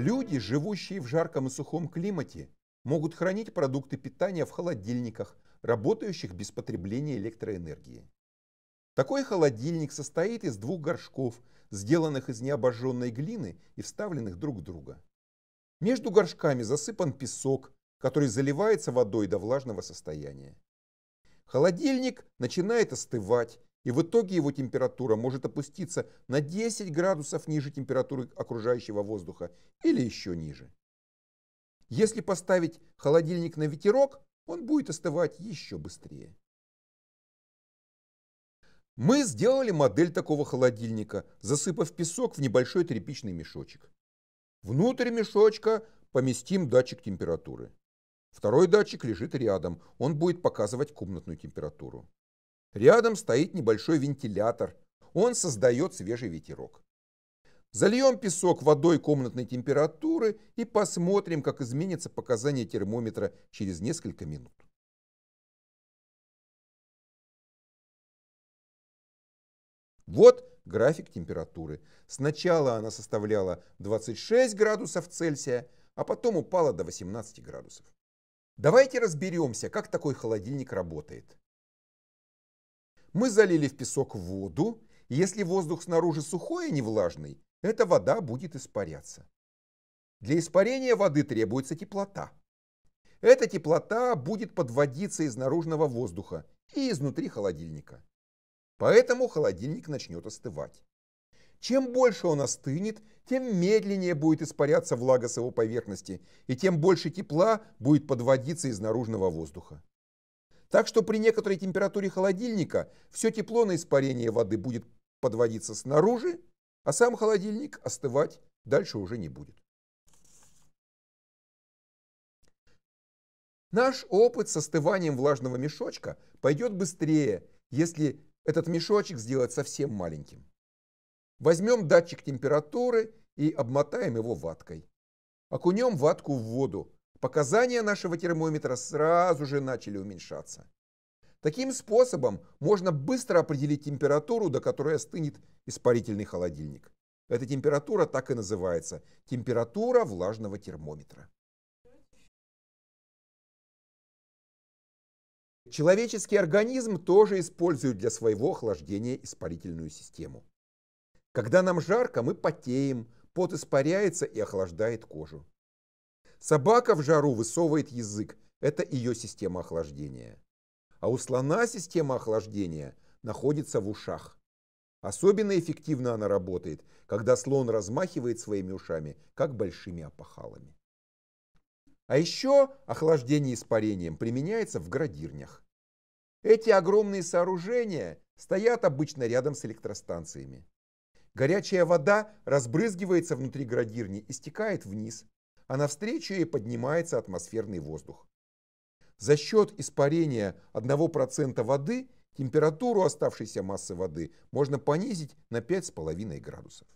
Люди, живущие в жарком и сухом климате, могут хранить продукты питания в холодильниках, работающих без потребления электроэнергии. Такой холодильник состоит из двух горшков, сделанных из необожженной глины и вставленных друг в друга. Между горшками засыпан песок, который заливается водой до влажного состояния. Холодильник начинает остывать, и в итоге его температура может опуститься на 10 градусов ниже температуры окружающего воздуха или еще ниже. Если поставить холодильник на ветерок, он будет остывать еще быстрее. Мы сделали модель такого холодильника, засыпав песок в небольшой тряпичный мешочек. Внутрь мешочка поместим датчик температуры. Второй датчик лежит рядом, он будет показывать комнатную температуру. Рядом стоит небольшой вентилятор. Он создает свежий ветерок. Зальем песок водой комнатной температуры и посмотрим, как изменится показание термометра через несколько минут. Вот график температуры. Сначала она составляла 26 градусов Цельсия, а потом упала до 18 градусов. Давайте разберемся, как такой холодильник работает. Мы залили в песок воду. Если воздух снаружи сухой и не влажный, эта вода будет испаряться. Для испарения воды требуется теплота. Эта теплота будет подводиться из наружного воздуха и изнутри холодильника. Поэтому холодильник начнет остывать. Чем больше он остынет, тем медленнее будет испаряться влага с его поверхности, и тем больше тепла будет подводиться из наружного воздуха. Так что при некоторой температуре холодильника все тепло на испарение воды будет подводиться снаружи, а сам холодильник остывать дальше уже не будет. Наш опыт с остыванием влажного мешочка пойдет быстрее, если этот мешочек сделать совсем маленьким. Возьмем датчик температуры и обмотаем его ваткой. Окунем ватку в воду, Показания нашего термометра сразу же начали уменьшаться. Таким способом можно быстро определить температуру, до которой остынет испарительный холодильник. Эта температура так и называется – температура влажного термометра. Человеческий организм тоже использует для своего охлаждения испарительную систему. Когда нам жарко, мы потеем, пот испаряется и охлаждает кожу. Собака в жару высовывает язык. Это ее система охлаждения. А у слона система охлаждения находится в ушах. Особенно эффективно она работает, когда слон размахивает своими ушами, как большими опахалами. А еще охлаждение испарением применяется в градирнях. Эти огромные сооружения стоят обычно рядом с электростанциями. Горячая вода разбрызгивается внутри градирни и стекает вниз, а навстречу ей поднимается атмосферный воздух. За счет испарения 1% воды температуру оставшейся массы воды можно понизить на 5,5 градусов.